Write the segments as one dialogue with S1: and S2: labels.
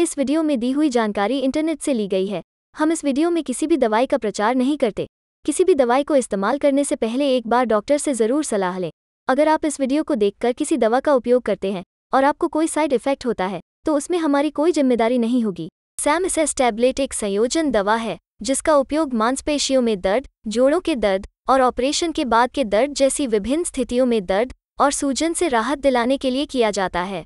S1: इस वीडियो में दी हुई जानकारी इंटरनेट से ली गई है हम इस वीडियो में किसी भी दवाई का प्रचार नहीं करते किसी भी दवाई को इस्तेमाल करने से पहले एक बार डॉक्टर से ज़रूर सलाह लें अगर आप इस वीडियो को देखकर किसी दवा का उपयोग करते हैं और आपको कोई साइड इफेक्ट होता है तो उसमें हमारी कोई जिम्मेदारी नहीं होगी सैम एसेस टैबलेट एक संयोजन दवा है जिसका उपयोग मांसपेशियों में दर्द जोड़ों के दर्द और ऑपरेशन के बाद के दर्द जैसी विभिन्न स्थितियों में दर्द और सूजन से राहत दिलाने के लिए किया जाता है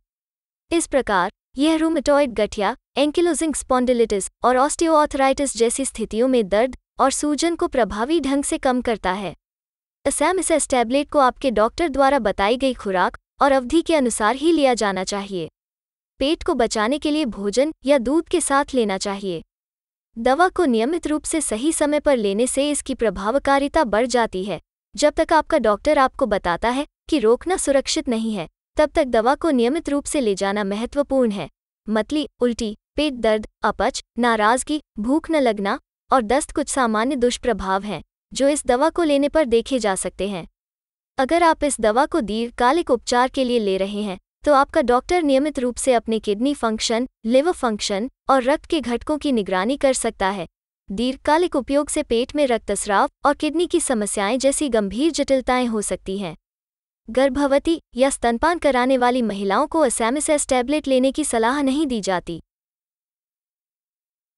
S1: इस प्रकार यह रूमेटॉइड गठिया एंकिलोजिंग स्पॉन्डिलिटिस और ऑस्टियोआर्थराइटिस जैसी स्थितियों में दर्द और सूजन को प्रभावी ढंग से कम करता है असैम इस टैबलेट को आपके डॉक्टर द्वारा बताई गई खुराक और अवधि के अनुसार ही लिया जाना चाहिए पेट को बचाने के लिए भोजन या दूध के साथ लेना चाहिए दवा को नियमित रूप से सही समय पर लेने से इसकी प्रभावकारिता बढ़ जाती है जब तक आपका डॉक्टर आपको बताता है कि रोकना सुरक्षित नहीं है तब तक दवा को नियमित रूप से ले जाना महत्वपूर्ण है मतली उल्टी पेट दर्द अपच नाराजगी भूख न लगना और दस्त कुछ सामान्य दुष्प्रभाव हैं जो इस दवा को लेने पर देखे जा सकते हैं अगर आप इस दवा को दीर्घकालिक उपचार के लिए ले रहे हैं तो आपका डॉक्टर नियमित रूप से अपने किडनी फंक्शन लिवर फंक्शन और रक्त के घटकों की निगरानी कर सकता है दीर्घकालिक उपयोग से पेट में रक्तस्राव और किडनी की समस्याएं जैसी गंभीर जटिलताएं हो सकती हैं गर्भवती या स्तनपान कराने वाली महिलाओं को असैमिसेस टैबलेट लेने की सलाह नहीं दी जाती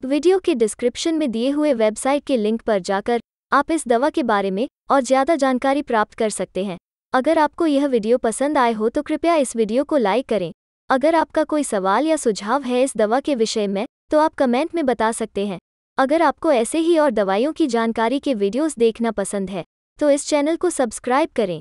S1: वीडियो के डिस्क्रिप्शन में दिए हुए वेबसाइट के लिंक पर जाकर आप इस दवा के बारे में और ज़्यादा जानकारी प्राप्त कर सकते हैं अगर आपको यह वीडियो पसंद आए हो तो कृपया इस वीडियो को लाइक करें अगर आपका कोई सवाल या सुझाव है इस दवा के विषय में तो आप कमेंट में बता सकते हैं अगर आपको ऐसे ही और दवाइयों की जानकारी के वीडियोस देखना पसंद है तो इस चैनल को सब्सक्राइब करें